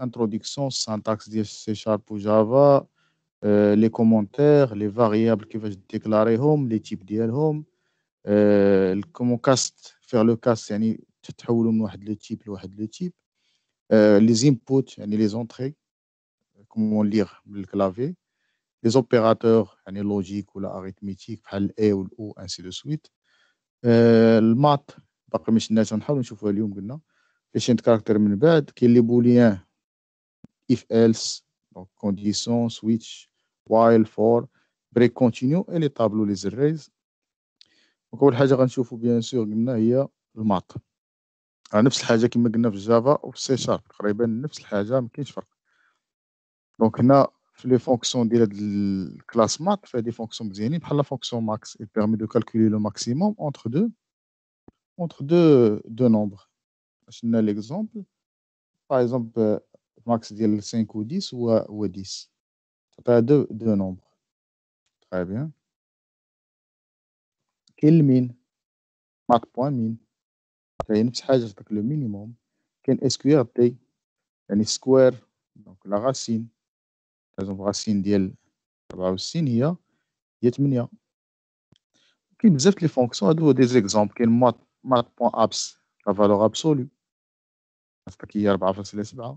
introduction, syntaxe de C# ou Java, euh, les commentaires, les variables qui vont déclarer home, les types d'elles euh, comment cast faire le cast, يعني تتحولوا من واحد لو تيب لواحد لو type, euh, les inputs, يعني les entrées, comment lire le clavier, les opérateurs, يعني logiques ou arithmétiques, بحال A ou O, ainsi de suite, le le باقي ما شناش نحاول نشوفوها اليوم قلنا. les شي من بعد كاين les بوليان if else, donc condition, switch, while, for, break, continue, et les tableaux, les arrays. Donc, on va voir que bien sûr, on va le mat. On la voir ce que dans Java ou C sharp. chose il n'y ce pas de différence Donc, on a les fonctions de la classe mat, fait des fonctions bien, la fonction max, elle permet de calculer le maximum entre deux, entre deux, deux nombres. Je donne l'exemple. Par exemple, max ديال 5 ou 10 ou, 10 Tu as deux, deux nombres. Très bien. Quel min Max point min. Tu une petite avec le minimum. Quel square t Un square, donc la racine. Par exemple, racine ديال racine, il y a 8 millions. Quel est les fonctions Il y a des exemples. Quel mat La valeur absolue. C'est-à-dire qu'il y a absolue.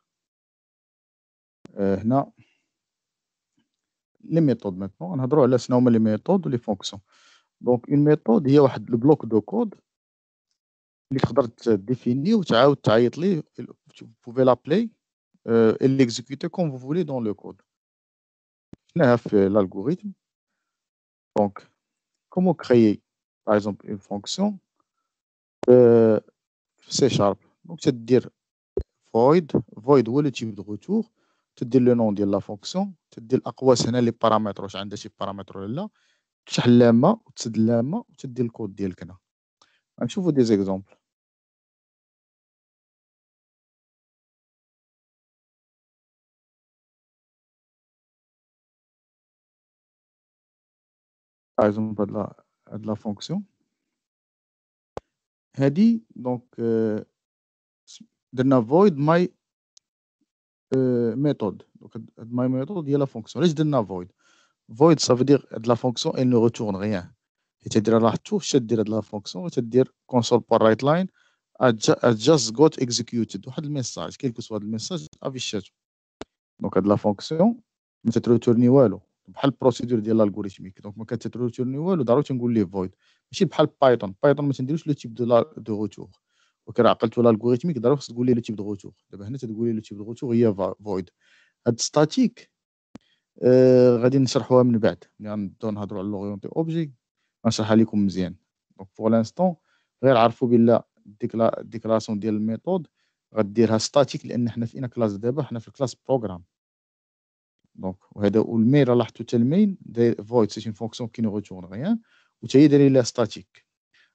Euh, les méthodes maintenant, on a droit à laisser les méthodes ou les fonctions. Donc, une méthode, il y a le bloc de code, il faut être défini vous pouvez l'appeler euh, et l'exécuter comme vous voulez dans le code. fait l'algorithme. Donc, comment créer par exemple une fonction euh, C sharp C'est-à-dire void, void ou le type de retour. تدير لو نون ديال لا فونكسيون تدي الاقواس هنا لي بارامتر واش عندها شي بارامتر ولا لا تشحن لامه وتسد لامه وتدي الكود ديالك هنا غنشوفو دي زيكزومبل باغ اكزومبل هاد لا هاد لا فونكسيون هادي دونك درنا void my ميثود دونك هاد ماي ميثود هي لا فونكسيون علاش درنا فويد فويد سا دير هاد لا فونكسيون اي نو روتورن ريان حيت راه لاحظتو فاش دير هاد لا فونكسيون وتدير كونسول بار رايت لاين ادجاست غوت اكزيكيوتد واحد الميساج كيلك سوا هاد الميساج افيشاتو دونك هاد لا فونكسيون ما تترتورني والو بحال البروسيدور ديال الالغوريثميك دونك ما كتترتورني والو ضروري تنقول ليه فويد ماشي بحال بايثون بايثون ما تنديروش لو تيب دو لا دو روتور وكرا عقلتو الالغوريثميك دابا خصك تقول لي لو تيب دو غوتور دابا هنا تقول لي لو تيب دو غوتور هي فويد هاد ستاتيك آه غادي نشرحوها من بعد ملي غنبداو نهضروا على لوريونتي اوبجي غنشرحها لكم مزيان دونك بوغ لانستون غير عرفوا بلا ديكلاسيون ديال الميثود غديرها ستاتيك لان حنا فينا كلاس دابا حنا في الكلاس بروغرام دونك وهذا والمين لاحظتوا لاحظتو حتى المين فويد سيتي اون فونكسيون كي نو ريتورن غيان وتا هي دايره لها ستاتيك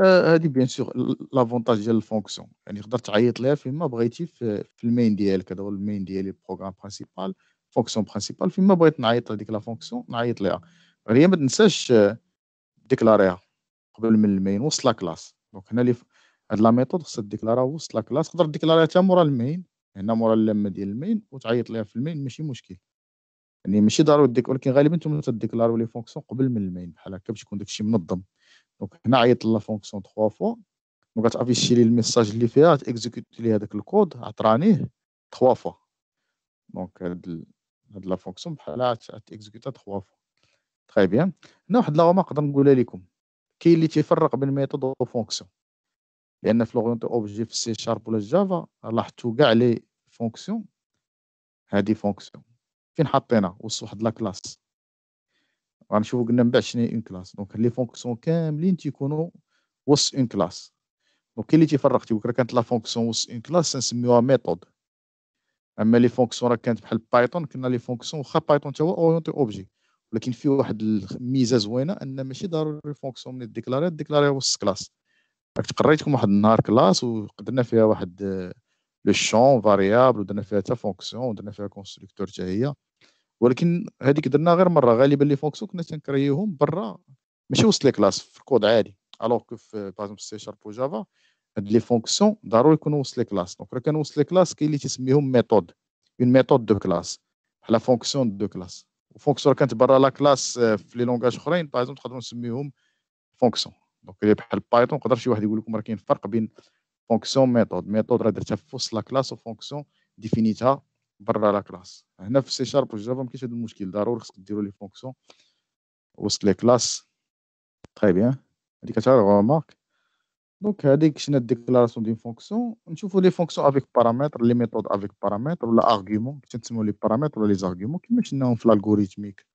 هذه آه، بيان سور لافونتاج ديال الفونكسيون يعني تقدر تعيط لها فيما بغيتي في, المين ديالك هذا هو المين ديالي البروغرام برينسيبال فونكسيون برينسيبال فيما بغيت نعيط لهذيك لا فونكسيون نعيط لها غير هي ما تنساش ديكلاريها قبل من المين وسط لا كلاس دونك هنا هاد لا ميثود خصها ديكلارا وسط لا كلاس تقدر ديكلاريها حتى مورا المين هنا مورا اللامه ديال المين وتعيط لها في المين ماشي مشكل يعني ماشي ضروري ديك ولكن غالبا نتوما تديكلاريو لي فونكسيون قبل من المين بحال هكا باش يكون داكشي منظم دونك هنا عيط لا فونكسيون 3 فوا دونك غتافيشي لي الميساج اللي فيها تاكزيكوتي لي هذاك الكود عطرانيه 3 فوا دونك هاد هاد لا فونكسيون بحالها تاكزيكوتا 3 فوا تري بيان هنا واحد لا نقدر نقولها لكم كاين اللي تيفرق بين ميثود و فونكسيون لان في لورينت اوبجي في السي شارب ولا جافا لاحظتوا كاع لي فونكسيون هادي فونكسيون فين حطينا وسط واحد لا كلاس غنشوفوا قلنا من بعد شنو هي اون كلاس دونك لي فونكسيون كاملين تيكونوا وسط اون كلاس دونك كاين اللي تيفرق تيقول راه كانت لا فونكسيون وسط اون كلاس تنسميوها ميثود اما لي فونكسيون راه كانت بحال بايثون كنا لي فونكسيون واخا بايثون تا هو اورينتي اوبجي ولكن فيه واحد الميزه زوينه ان ماشي ضروري فونكسيون من ديكلاري ديكلاري وسط كلاس راك تقريتكم واحد النهار كلاس وقدرنا فيها واحد لو شون فاريابل ودرنا فيها حتى فونكسيون ودرنا فيها كونستركتور حتى هي ولكن هذيك درنا غير مره غالبا لي فونكسيون كنا تنكريوهم برا ماشي وسط لي كلاس في الكود عادي الوغ كو في باغ سي شارب وجافا هاد لي فونكسيون ضروري يكونوا وسط لي كلاس دونك راه كانوا وسط لي كلاس كاين اللي تسميهم ميثود اون ميثود دو كلاس بحال فونكسيون دو كلاس وفونكسيون كانت برا لا آه، كلاس في لي لونغاج اخرين باغ تقدروا نسميهم فونكسيون دونك بحال بايثون يقدر شي واحد يقول لكم راه كاين فرق بين فونكسيون ميثود ميثود راه درتها في وسط لا كلاس وفونكسيون ديفينيتها برا لا كلاس هنا في سي شارب وجافا ما كاينش هذا المشكل ضروري خصك ديروا لي فونكسيون وسط لي كلاس تري بيان هذيك تاع غومارك دونك هذيك شنا ديكلاراسيون دي فونكسيون نشوفوا لي فونكسيون افيك بارامتر لي ميثود افيك بارامتر ولا كيفاش تنسموا لي بارامتر ولا لي زارغيومون كيما شناهم في الالغوريتميك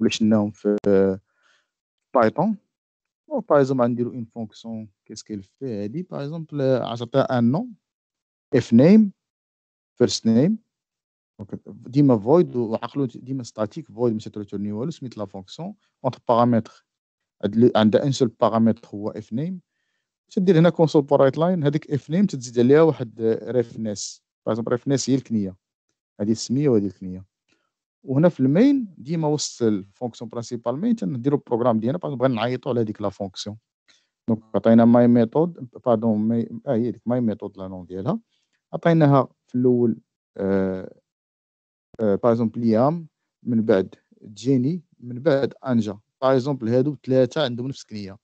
ولا شناهم في بايثون دونك باغ اكزومبل غنديرو اون فونكسيون كيس كيل في هادي باغ اكزومبل عطاتها ان نوم اف نيم فيرست نيم ديما فويد وعقلو ديما ستاتيك فويد ما تريتورني والو سميت لا فونكسيون اونتر بارامتر عندها ان سول بارامتر هو اف نيم تدير هنا كونسول برايت لاين هذيك اف نيم تزيد عليها واحد ريفنس باغ ريفنس هي الكنيه هذه السميه وهذه الكنيه وهنا في المين ديما وسط الفونكسيون برانسيبال مين تنديرو البروغرام ديالنا باغ بغينا نعيطو على هذيك لا فونكسيون دونك عطينا ماي ميثود باردون ماي اه هي ماي ميثود لا نون ديالها عطيناها في الاول آه باغ آه، اكزومبل ليام من بعد جيني من بعد انجا باغ اكزومبل هادو ثلاثه عندهم نفس كنيه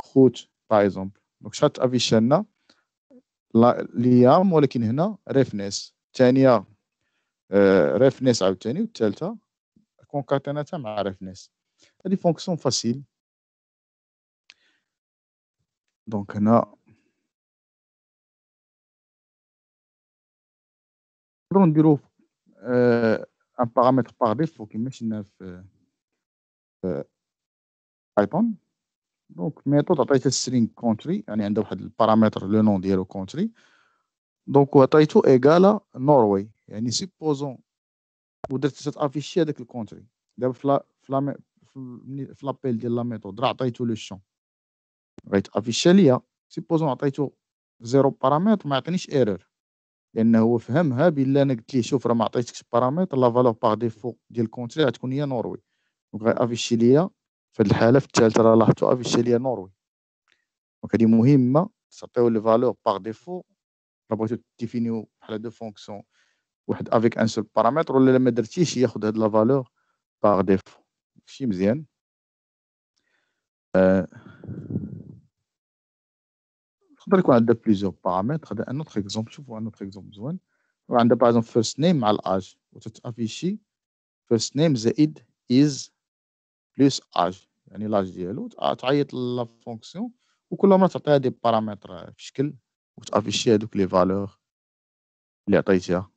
خوت باغ اكزومبل دونك شحال تافيشا لنا ليام ولكن هنا ريفنس الثانيه آه، ريفنس عاوتاني والثالثه كونكاتيناتا مع ريفنس هادي فونكسيون فاسيل دونك هنا نديرو un paramètre par défaut qui met une euh, euh, Python. Donc, méthode a string country, on a un paramètre le nom de country. Donc, on est égal à Norway. Et supposons que vous êtes affiché avec le country. l'appel de la méthode, on le champ. affiché Supposons que 0 zéro paramètre, mais une erreur. لانه هو فهمها بالله انا قلت ليه شوف راه ما عطيتكش بارامتر لا فالور باغ ديفو ديال الكونتري غتكون هي نوروي دونك غافيشي ليا في هذه الحاله في الثالثه راه لاحظتوا افيشي ليا نوروي دونك هذه مهمه تعطيو لي فالور باغ ديفو راه بغيتو ديفينيو بحال دو فونكسيون واحد افيك ان سول بارامتر ولا ما درتيش ياخذ هاد لا فالور باغ ديفو شي مزيان آه. On a plusieurs paramètres. Un autre exemple, je vous vois un autre exemple. On a par exemple First Name, l'âge. On a affiché First Name, the id, is plus âge. On a l'âge de l'autre. On a la fonction. On a fait des paramètres. On a affiché les valeurs. On a fait ça.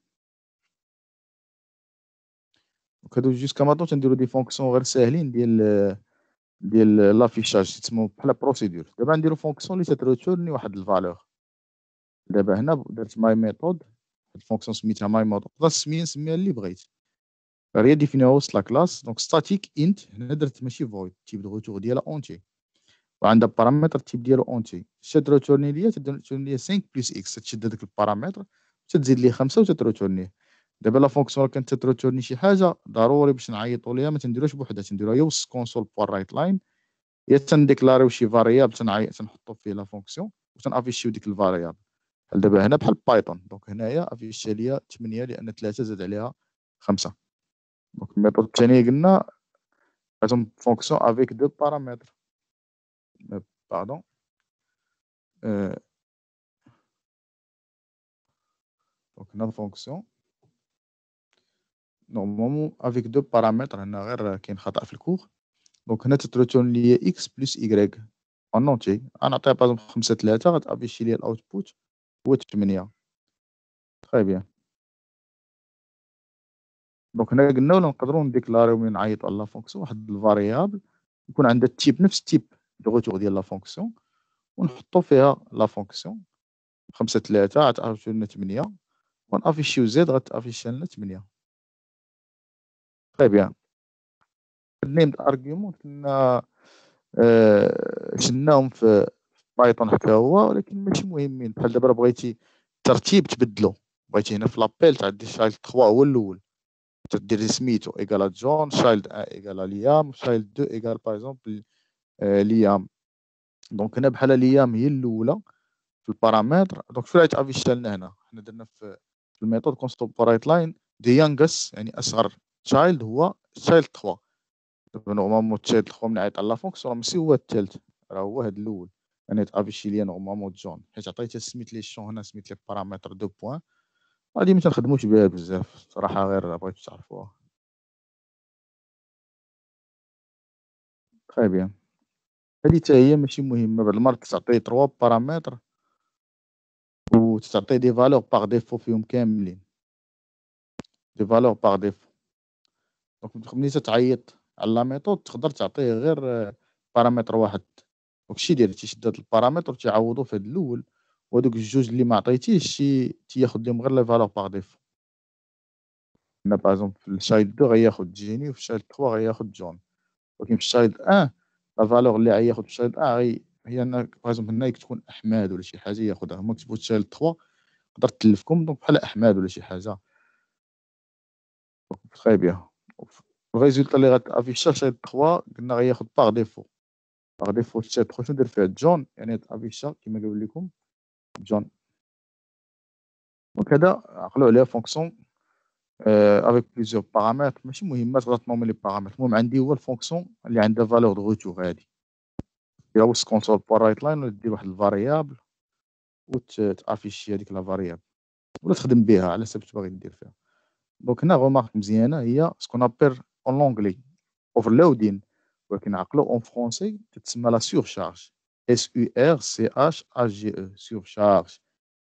On a fait ça. On a fait ça. On a ديال لافيشاج تسمو بحال بروسيدور دابا نديرو فونكسيون اللي تترتورني واحد الفالور دابا هنا درت ماي ميثود الفونكسيون سميتها ماي ميثود تقدر تسميها نسميها اللي بغيت راه ديفينيها وسط لا كلاس دونك ستاتيك انت هنا درت ماشي فويد تيب دو روتور ديالها اونتي وعندها بارامتر تيب ديالو اونتي شاد روتورني ليا تدير ليا 5 بلس اكس تشد داك البارامتر تزيد لي 5 وتتروتورنيه دابا لا فونكسيون كانت تروتورني شي حاجه ضروري باش نعيطوا ليها ما تنديروش بوحدها تنديروها يا وسط كونسول بوار رايت لاين يا تنديكلاريو شي فاريابل تنعيط تنحطو فيه لا فونكسيون وتنافيشيو ديك الفاريابل بحال دابا هنا بحال بايثون دونك هنايا افيشي ليا 8 لان 3 زاد عليها 5 دونك الميثود الثانيه قلنا هاتهم فونكسيون افيك دو بارامتر باردون دونك هنا الفونكسيون نورمالمون افيك دو بارامتر هنا غير كاين خطا في الكور دونك هنا تترتون لي اكس بلس ايكغيك اون اونتي غنعطيها بازم خمسة ثلاثة غتافيشي لي الاوتبوت هو تمنية تخي بيان دونك هنا قلنا ولا نقدروا نديكلاريو من نعيطوا على لا فونكسيون واحد الفاريابل يكون عندها التيب نفس التيب دو غوتور ديال لا فونكسيون ونحطو فيها لا فونكسيون خمسة ثلاثة غتافيشيو لنا تمنية ونافيشيو زيد غتافيشي لنا تمنية طيب يا نيم argument كنا آه، شناهم في بايثون حتى هو ولكن ماشي مهمين بحال دابا بغيتي الترتيب تبدلو بغيتي هنا في لابيل تعدي شايلد 3 هو الاول تدير سميتو ايكالا جون شايلد 1 ايكالا ليام شايلد 2 ايكال باغ اكزومبل آه، ليام دونك هنا بحال ليام هي الاولى في البارامتر دونك شنو غادي لنا هنا حنا درنا في الميثود كونستوب رايت لاين دي يانغس يعني اصغر تشايلد هو تشايلد 3 دابا نورمالمون تشايلد 3 عيط على لافونكس فونكسيون راه ماشي هو الثالث راه هو هاد الاول يعني افيشي ليا نورمالمون جون حيت عطيتها سميت لي شون هنا سميت لي بارامتر دو بوان هادي ما تنخدموش بها بزاف صراحه غير بغيت تعرفوها تري بيان هادي حتى هي ماشي مهمه بعد المرات تعطي 3 بارامتر وتعطي دي فالور باغ ديفو فيهم كاملين دي فالور باغ ديفو دونك ملي تعيط على لا ميثود تقدر تعطيه غير آه، بارامتر واحد دونك شي يدير تيشد هاد البارامتر تيعوضو في هاد الاول وهادوك الجوج اللي ما عطيتيهش تياخد لهم غير لي فالور باغ ديفو هنا باغ اكزومبل في الشايد دو غياخد جيني وفي الشايد تخوا غياخد جون ولكن في الشايد ان لا فالور اللي غياخد في الشايد ان غي هي انا باغ اكزومبل هنا تكون احمد ولا شي حاجه ياخدها هما كتبو الشايد تخوا تقدر تلفكم دونك بحال احمد ولا شي حاجه تخايب بيها الريزولتا اللي غتافيشا شي 3 قلنا غياخد باغ ديفو باغ ديفو شي 3 شنو دير فيها جون يعني افيشا كما قال لكم جون وكذا عقلوا عليها فونكسيون افيك بليزيور بارامتر ماشي مهمات غتنورمي لي بارامتر المهم عندي هو الفونكسيون اللي عندها فالور دو غوتور هادي الى وسط كونترول رايت لاين ولا دير واحد الفاريابل وتافيشي هذيك لا فاريابل ولا تخدم بها على حسب باغي دير فيها دونك هنا غومارك مزيانه هي سكون ابير اون لونغلي اوفرلودين ولكن عقلو اون فرونسي تتسمى لا سورشارج اس يو ار سي اش ا جي او سورشارج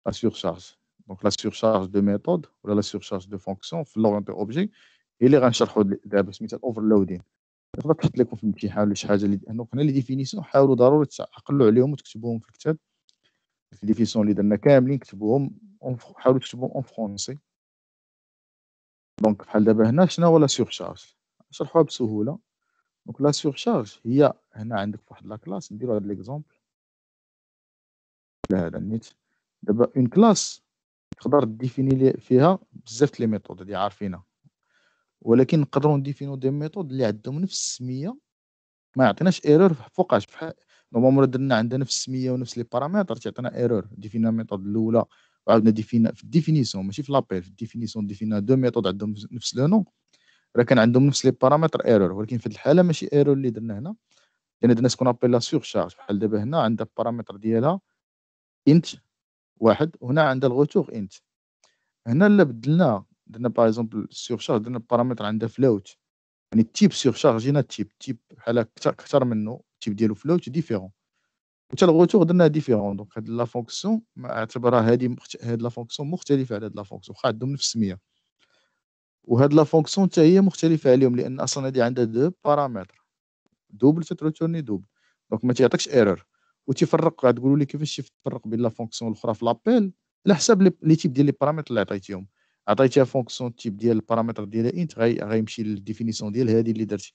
لا سورشارج دونك لا سورشارج دو ميثود ولا لا سورشارج دو فونكسيون في لورونتي اوبجي هي اللي غنشرحو دابا سميتها الاوفرلودين تقدر تحط لكم في الامتحان ولا شي حاجه اللي هنا هنا لي ديفينيسيون حاولوا ضروري تعقلوا عليهم وتكتبوهم في الكتاب في ديفينيسيون اللي درنا كاملين كتبوهم حاولوا تكتبوهم اون فرونسي دونك بحال دابا هنا شنو هو لا سيغشارج نشرحوها بسهوله دونك لا سيغشارج هي هنا عندك فواحد واحد لا كلاس نديرو هاد ليكزومبل هذا نيت دابا اون كلاس تقدر ديفيني فيها بزاف لي ميثود اللي عارفينها ولكن نقدروا نديفينو دي ميثود اللي عندهم نفس السميه ما يعطيناش ايرور فوقاش بحال نورمالمون درنا عندها نفس السميه ونفس لي بارامتر تيعطينا ايرور ديفينا ميثود الاولى قعدنا ديفينا في الديفينيسيون ماشي في لابيل في الديفينيسيون ديفينا دو ميثود عندهم نفس لو نو راه كان عندهم نفس لي بارامتر ايرور ولكن في الحاله ماشي ايرور اللي درنا هنا لان يعني درنا سكون ابيل لا شارج بحال دابا هنا عندها بارامتر ديالها انت واحد وهنا عندها الغوتور انت هنا لا بدلنا درنا باغ اكزومبل شارج درنا بارامتر عندها فلوت يعني التيب جينا التيب التيب بحال اكثر منه التيب ديالو فلوت ديفيرون وحتى الغوتور درنا ديفيرون دونك هاد لا فونكسيون اعتبرها هادي مخت... هاد لا فونكسيون مختلفه على هاد لا فونكسيون واخا عندهم نفس السميه وهاد لا فونكسيون حتى هي مختلفه عليهم لان اصلا هادي عندها دو بارامتر دوبل تتروتورني دوبل دونك ما تيعطيكش ايرور وتيفرق تقولوا لي كيفاش تفرق بين لا فونكسيون الاخرى في لابيل على حساب لي تيب ديال لي بارامتر اللي عطيتيهم عطيتيها فونكسيون تيب ديال البارامتر ديالها انت غيمشي للديفينيسيون ديال هادي اللي درتي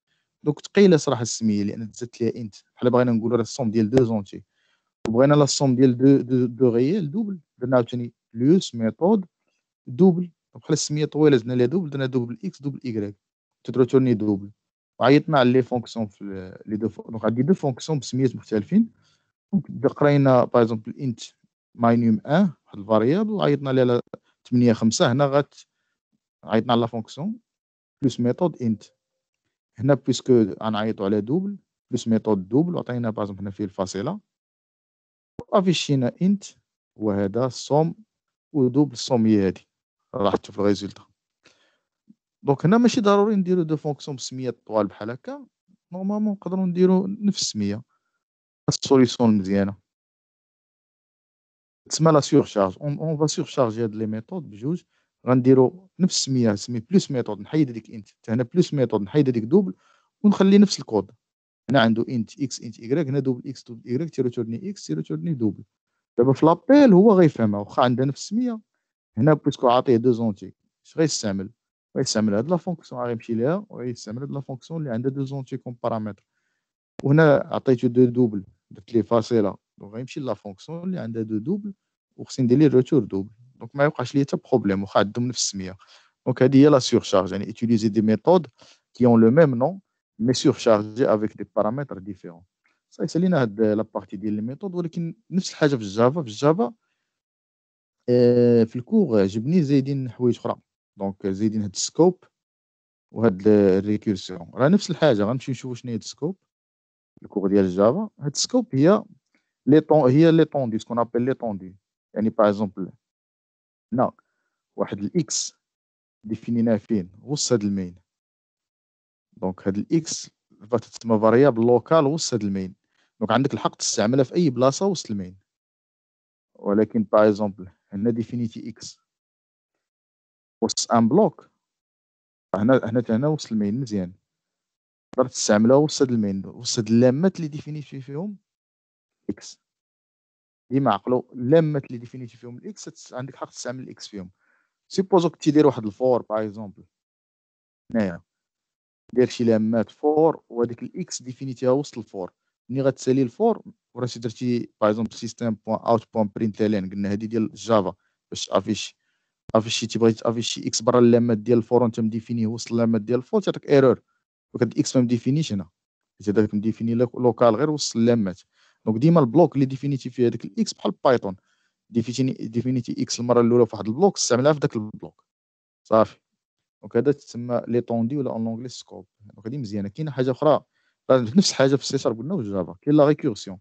دونك ثقيله صراحه السميه لان دزت ليها انت بحال بغينا نقولوا راه السوم ديال دو زونتي وبغينا لا سوم ديال دو دو, دو ريال دوبل درنا عاوتاني بلوس ميثود دوبل بحال السميه طويله زدنا ليها دوبل درنا دوبل اكس دوبل ايكغيك تورني دوبل وعيطنا على لي فونكسيون في لي دو دونك عندي دو فونكسيون بسميات مختلفين دونك قرينا باغ اكزومبل انت ماينيوم ان واحد الفاريابل وعيطنا ليها 8 5 هنا غات عيطنا على لا فونكسيون بلوس ميثود انت هنا بيسكو غنعيطو على دوبل بلوس ميثود دوبل وعطينا بازم هنا فيه الفاصله افيشينا انت وهذا صوم ودوبل صومية هادي راح تشوف الغيزولتا دونك هنا ماشي ضروري نديرو دو فونكسيون بسميه طوال بحال هكا نورمالمون نقدرو نديرو نفس السميه السوليسيون المزيانه تسمى لا سيغشارج اون فا سيغشارجي هاد لي ميثود بجوج غنديرو نفس السميه سمي بلوس ميثود نحيد هذيك انت هنا بلوس ميثود نحيد هذيك دوبل ونخلي نفس الكود هنا عنده انت اكس انت ايكغيك هنا دوبل اكس دوبل ايكغيك تيرتورني اكس تيرتورني دوبل دابا في لابيل هو غيفهمها واخا عندها نفس السميه هنا بيسكو عاطيه دو زونتي اش غيستعمل غيستعمل هاد لا فونكسيون غيمشي ليها وغيستعمل هاد لا فونكسيون اللي عندها دو زونتي كوم بارامتر وهنا عطيتو دو دوبل درت ليه فاصله دونك غيمشي لا فونكسيون اللي عندها دو دوبل وخصني ندير ليه روتور دوبل Donc, il y a un problème. Donc, il y a la surcharge. On utilise des méthodes qui ont le même nom, mais surchargées avec des paramètres différents. Ça, c'est la partie des méthodes. Nous avons fait une chose de Java. Dans euh, le cours, j'ai mis Zedin. Donc, Zedin est de scope. Il y a de récursion. Il y a une chose de scope. Le cours de Java. Il y a de scope. Il y a l'étendue, ce qu'on appelle l'étendue. Par exemple, حنا واحد الاكس ديفينيناه فين وسط هاد المين دونك هاد الاكس تسمى فاريابل لوكال وسط هاد المين دونك عندك الحق تستعملها في اي بلاصه وسط المين ولكن باغ اكزومبل هنا ديفينيتي اكس وسط ان بلوك هنا هنا هنا وسط المين مزيان تقدر تستعملها وسط المين وسط اللامات اللي ديفينيتي فيهم اكس ديما عقلو لامات لي ديفينيتي فيهم الاكس عندك حق تستعمل الاكس فيهم سيبوزو كنتي دير واحد الفور باغ اكزومبل هنايا دير شي لامات فور وهاديك الاكس ديفينيتيها وسط الفور ملي غتسالي الفور وراسي درتي باغ اكزومبل سيستيم بوان اوت بوان برينت لين قلنا هادي ديال جافا باش افيشي افيشي تيبغي افيشي اكس برا اللامات ديال الفور وانت مديفينيه وسط اللامات ديال الفور تعطيك ايرور وكاد اكس ما مديفينيش هنا اذا هذاك مديفيني لوكال غير وسط اللامات دونك ديما البلوك اللي ديفينيتي فيه هذاك الاكس بحال بايثون ديفينيتي ديفينيتي اكس المره الاولى في واحد البلوك استعملها في ذاك البلوك صافي دونك هذا تسمى لي طوندي ولا اون لونغلي سكوب دونك هذه مزيانه كاينه حاجه اخرى نفس الحاجه في السي شارب قلنا في جافا كاين لا ريكورسيون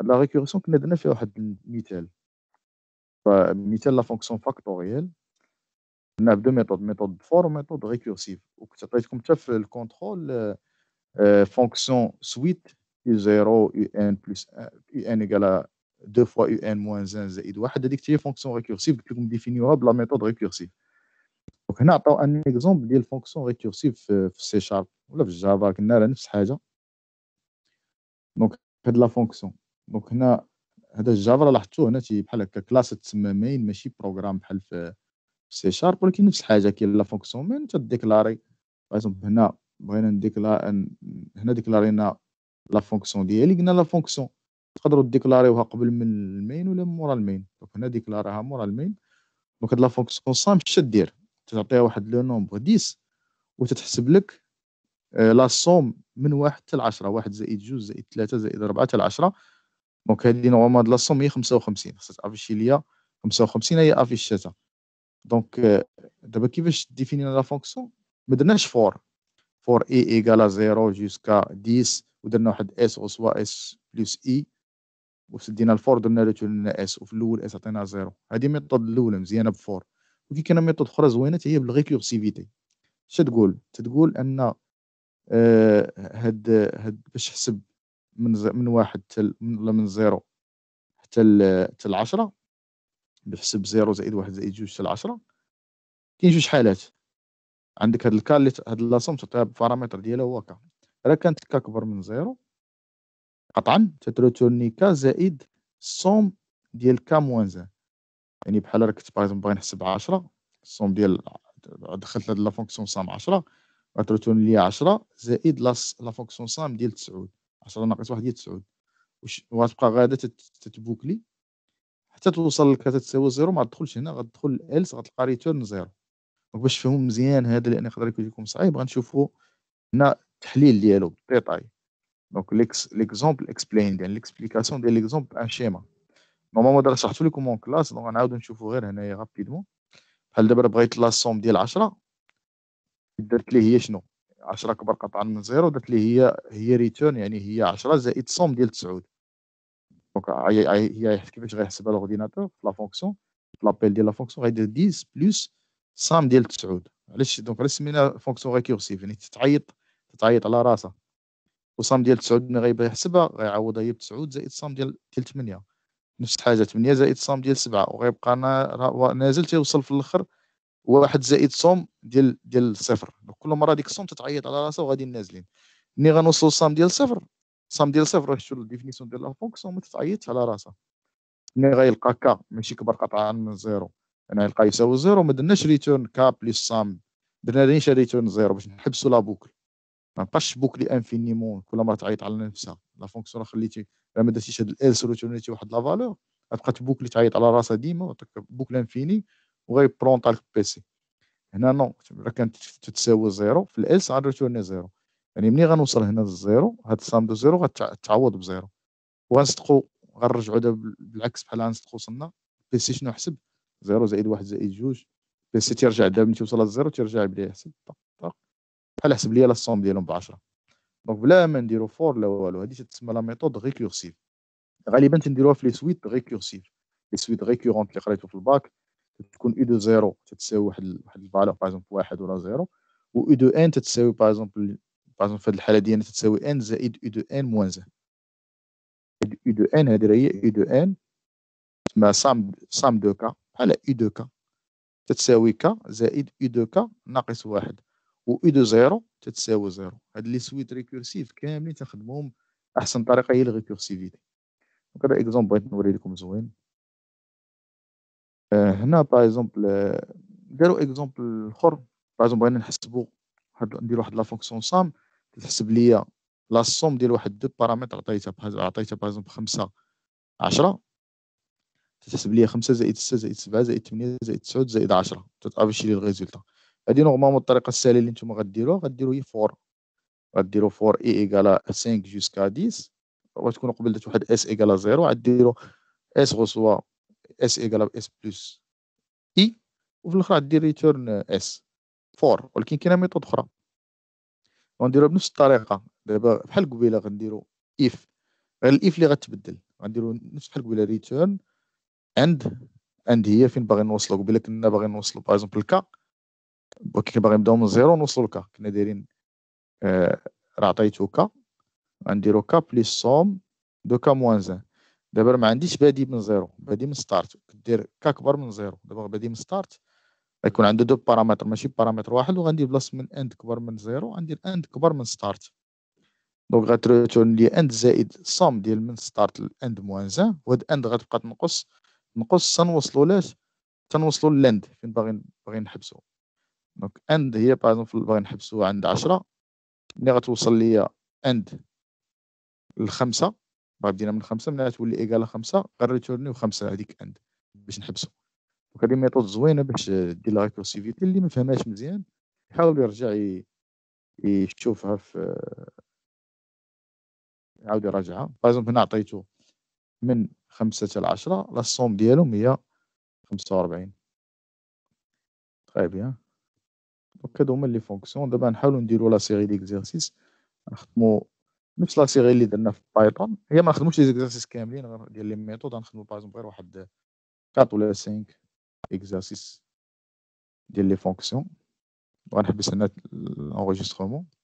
لا ريكورسيون كنا درنا فيها واحد المثال فمثال لا فونكسيون فاكتوريال درنا بدو ميثود ميثود فور وميثود ريكورسيف وكنت عطيتكم حتى في الكونترول آه، فونكسيون سويت U0 UN plus 1 UN égale à 2 fois UN moins 1 زائد 1 هذيك هي فونكسيون ريكورسيف قلت لكم ديفينيوها بلا ميثود ريكورسيف دونك هنا عطاو ان اكزومبل ديال فونكسيون ريكورسيف في سي شارب ولا في جافا كنا راه نفس الحاجه دونك هاد لا فونكسيون دونك هنا هذا الجافا لاحظتوه هنا تي بحال هكا كلاس تسمى مين ماشي بروغرام بحال في سي شارب ولكن نفس الحاجه كاين لا فونكسيون مين تديكلاري باغ هنا بغينا نديكلا هنا ديكلارينا لا فونكسيون ديالي قلنا لا فونكسيون تقدروا ديكلاريوها قبل من المين ولا مورا المين دونك هنا ديكلاريها مورا المين دونك هاد لا فونكسيون سام اش دير تعطيها واحد لو نومبر 10 وتتحسب لك آه، لا سوم من واحد حتى 10 واحد زائد جوج زائد ثلاثة زائد أربعة حتى 10 دونك هادي نورمالمون لا سوم هي 55 خصها تافيشي ليا 55 هي افيشاتها دونك آه، دابا كيفاش ديفينينا لا فونكسيون ما درناش فور فور اي ايكالا زيرو جوسكا 10 ودرنا واحد اس سوا اس بلس اي وسدينا الفور درنا ريتو لنا اس وفي الاول اس عطينا زيرو هادي ميطود الاولى مزيانه بفور وكي كاينه ميطود اخرى زوينه هي بالريكورسيفيتي اش تقول تتقول ان آه هاد هاد باش تحسب من ز... من واحد تل... من, من زيرو حتى ل... حتى العشرة بحسب زيرو زائد واحد زائد جوج حتى العشرة كاين جوج حالات عندك هاد الكا هاد لاسوم تعطيها بفارامتر ديالها هو كا الا كانت كاكبر من زيرو قطعا تتروتورني كا زائد الصوم ديال كا موان زان يعني بحال راك باغ باغي نحسب 10 الصوم ديال دخلت هاد لا فونكسيون سام 10 غتروتون لي 10 زائد لا فونكسيون سام ديال 9 10 ناقص 1 ديال 9 وغتبقى غادا تتبوكلي حتى توصل لك تساوي زيرو ما تدخلش هنا غتدخل الالس غتلقى ريتورن زيرو دونك باش تفهموا مزيان هذا لان يقدر يكون لكم صعيب غنشوفوا هنا التحليل ديالو بالديتاي دونك ليكزومبل اكسبلين يعني ليكسبليكاسيون ديال ليكزومبل ان شيما نورمالمون دابا شرحتو لكم اون كلاس دونك غنعاودو نشوفو غير هنايا رابيدمون بحال دابا بغيت لا سوم ديال 10 درت ليه هي شنو 10 كبر قطعا من زيرو درت ليه هي هي ريتيرن يعني هي 10 زائد سوم ديال 9 دونك هي كيفاش غيحسبها لورديناتور في لا فونكسيون لابيل ديال لا فونكسيون غيدير 10 بلس سام ديال 9 علاش دونك علاش سمينا فونكسيون ريكورسيف يعني تتعيط تعيط على راسها وصام ديال 9 ملي غيبغي يحسبها غيعوضها هي ب 9 زائد صام ديال ديال 8 نفس الحاجه 8 زائد صام ديال 7 وغيبقى نازل تيوصل في الاخر واحد زائد صوم ديال ديال صفر كل مره ديك الصوم تتعيط على راسها وغادي نازلين ملي غنوصلوا صام ديال صفر صام ديال صفر راه شتو الديفينيسيون ديال لا فونكسيون ما على راسها ملي غيلقى كا ماشي كبر قطعا من زيرو انا يعني يلقى يساوي زيرو ما درناش ريتورن كا بليس صام درنا ريتورن زيرو باش نحبسوا لا بوكل ما نبقاش بوكلي انفينيمون كل مره تعيط على نفسها لا فونكسيون خليتي لا ما درتيش هاد ال سيروتونيتي واحد لا فالور غتبقى تبوكلي تعيط على راسها ديما بوك لانفيني انفيني برونط على البيسي هنا نو راه كانت تتساوي زيرو في ال سغنريتورني زيرو يعني ملي غنوصل هنا للزيرو هاد السام دو زيرو غتعوض بزيرو وغنصدقوا غنرجعوا دابا بالعكس بحال غنصدقوا وصلنا البيسي شنو حسب زيرو زائد واحد زائد جوج البيسي تيرجع دابا ملي توصل للزيرو تيرجع بلا يحسب بحال حسب لي لاسوم ديالهم ب 10 دونك بلا ما نديرو فور لا والو هادي تتسمى لا ميثود ريكورسيف غالبا تنديروها في لي سويت ريكورسيف لي سويت ريكورونت اللي قريتو في الباك تكون اي دو زيرو تتساوي واحد واحد الفالور باغ اكزومبل واحد ولا زيرو و اي دو ان تتساوي باغ اكزومبل باغ اكزومبل في هاد الحاله ديالنا تتساوي ان زائد اي دو ان موان زان اي دو ان هادي هي اي دو ان تسمى سام سام دو كا بحال اي دو كا تتساوي كا زائد اي دو كا ناقص واحد و او دو زيرو تتساوي زيرو هاد لي سويت ريكورسيف كاملين تنخدمهم احسن طريقه هي الريكورسيفيتي دونك هذا اكزومبل بغيت نوري لكم زوين آه هنا باغ اكزومبل نديرو اكزومبل اخر باغ اكزومبل بغينا نحسبو ندير واحد لا فونكسيون سام تحسب ليا لا سوم ديال واحد دو بارامتر عطيتها عطيتها باغ اكزومبل خمسة عشرة تحسب ليا خمسة زائد ستة زائد سبعة زائد ثمانية زائد تسعود زائد عشرة تطابش لي الغيزولتا هادي نورمالمون الطريقه السهله اللي نتوما غديروها غديرو هي فور غديرو فور اي ايكالا 5 جوسكا 10 وتكونوا قبل درت واحد اس ايكالا 0 غديرو اس غوسوا اس ايكالا اس بلس اي وفي الاخر غدير ريتورن اس فور ولكن كاينه ميثود اخرى غنديرو بنفس الطريقه دابا بحال قبيله غنديرو اف غير الاف اللي غتبدل غنديرو نفس بحال قبيله ريتورن اند اند هي فين باغي نوصلو قبيله كنا باغي نوصلو باغ اكزومبل كا كي باغي نبداو من زيرو نوصلو لكا كنا دايرين راه عطيتو كا غنديرو كا بليس صوم دو كا موان زان دابا ما عنديش بادي من زيرو بادي من ستارت كدير كا كبر من زيرو دابا بادي من ستارت غيكون عنده دو بارامتر ماشي بارامتر واحد وغندير بلاصه من اند كبر من زيرو غندير اند كبر من ستارت دونك غتريتون لي اند زائد صوم ديال من ستارت لاند موان زان وهاد اند غتبقى تنقص تنقص تنوصلو لاش تنوصلو للاند فين باغي باغي نحبسو دونك اند هي باغ اكزومبل باغي نحبسوها عند 10 ملي غتوصل ليا اند لخمسة بعد بدينا من خمسة ملي غتولي ايكالا خمسة غنريتورنيو خمسة هذيك اند باش نحبسو دونك هذه ميثود زوينه باش دير لا ريكورسيفيتي اللي ما فهمهاش مزيان يحاول يرجع يشوفها في يعاود يراجعها باغ هنا عطيتو من خمسة حتى لعشرة لا الصوم ديالهم هي خمسة وربعين طيب يا دونك هادو هما لي فونكسيون دابا نحاولو نديرو لا سيري ديكزيرسيس نخدمو نفس لا سيري اللي درنا في بايثون هي ما نخدموش لي زيكزيرسيس كاملين غير ديال لي ميثود غنخدمو باغ غير واحد 4 ولا 5 اكزارسيس ديال لي فونكسيون غنحبس هنا الانغيسترومون